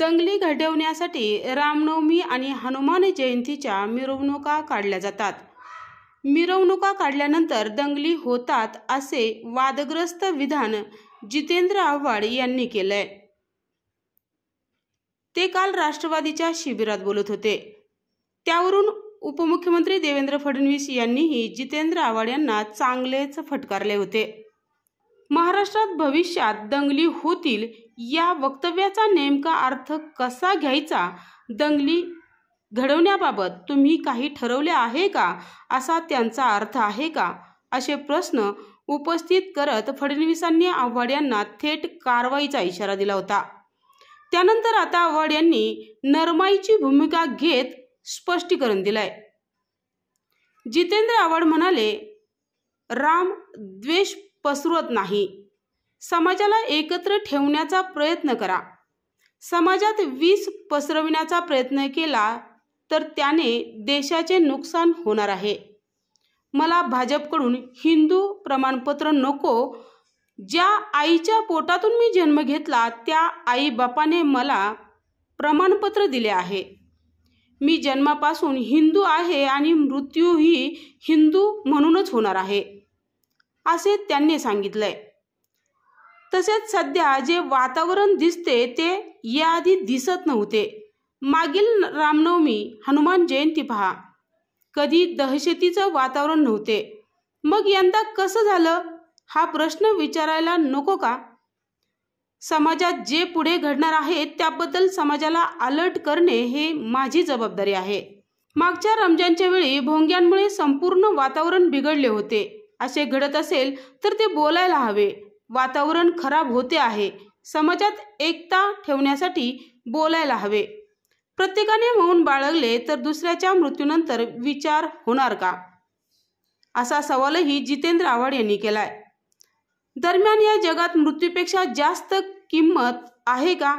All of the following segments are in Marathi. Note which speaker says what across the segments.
Speaker 1: दंगली घडवण्यासाठी रामनवमी आणि हनुमान जयंतीच्या मिरवणुका काढल्या जातात मिरवणुका काढल्यानंतर दंगली होतात असे वादग्रस्त विधान जितेंद्र आव्हाड यांनी केलंय ते काल राष्ट्रवादीच्या शिबिरात बोलत होते त्यावरून उपमुख्यमंत्री देवेंद्र फडणवीस यांनीही जितेंद्र आव्हाड यांना चांगलेच फटकारले होते महाराष्ट्रात भविष्यात दंगली होतील या वक्तव्याचा नेमका अर्थ कसा घ्यायचा दंगली घडवण्याबाबत तुम्ही काही ठरवले आहे का असा त्यांचा अर्थ आहे का असे प्रश्न उपस्थित करत फडणवीसांनी आव्हाड यांना थेट कारवाईचा इशारा दिला होता त्यानंतर आता आव्हाड यांनी नरमाईची भूमिका घेत स्पष्टीकरण दिलंय जितेंद्र आव्हाड म्हणाले राम द्वेष पसरवत नाही समाजाला एकत्र ठेवण्याचा प्रयत्न करा समाजात वीज पसरविण्याचा प्रयत्न केला तर त्याने देशाचे नुकसान होणार आहे मला भाजपकडून हिंदू प्रमाणपत्र नको ज्या आईच्या पोटातून मी जन्म घेतला त्या आईबापाने मला प्रमाणपत्र दिले आहे मी जन्मापासून हिंदू आहे आणि मृत्यूही हिंदू म्हणूनच होणार आहे असे त्यांनी सांगितलंय तसेच सध्या जे वातावरण दिसते ते याआधी दिसत नव्हते मागील रामनवमी हनुमान जयंती पहा कधी दहशतीचं वातावरण नव्हते मग यंदा कसं झालं हा प्रश्न विचारायला नको का समाजात जे पुढे घडणार आहे त्याबद्दल समाजाला अलर्ट करणे हे माझी जबाबदारी आहे मागच्या रमजानच्या वेळी भोंग्यांमुळे संपूर्ण वातावरण बिघडले होते असे घडत असेल तर ते बोलायला हवे वातावरण खराब होते आहे समाजात एकता ठेवण्यासाठी बोलायला हवे प्रत्येकाने मौन बाळगले तर दुसऱ्याच्या मृत्यूनंतर विचार होणार का असा सवालही जितेंद्र आव्हाड यांनी केलाय दरम्यान या जगात मृत्यूपेक्षा जास्त किंमत आहे का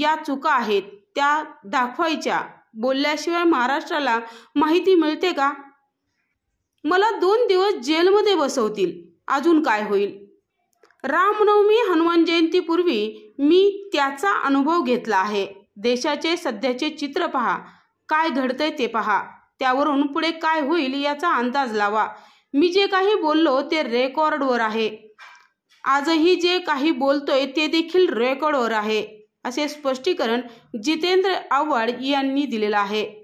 Speaker 1: या चुका आहेत त्या दाखवायच्या बोलल्याशिवाय महाराष्ट्राला माहिती मिळते का मला दोन दिवस जेलमध्ये बसवतील अजून काय होईल रामनवमी हनुमान जयंतीपूर्वी मी त्याचा अनुभव घेतला आहे देशाचे सध्याचे चित्र पहा काय घडतंय ते पहा त्यावरून पुढे काय होईल याचा अंदाज लावा मी जे काही बोललो ते रेकॉर्डवर आहे आजही जे काही बोलतोय ते देखील रेकॉर्डवर आहे असे स्पष्टीकरण जितेंद्र आव्हाड यांनी दिलेलं आहे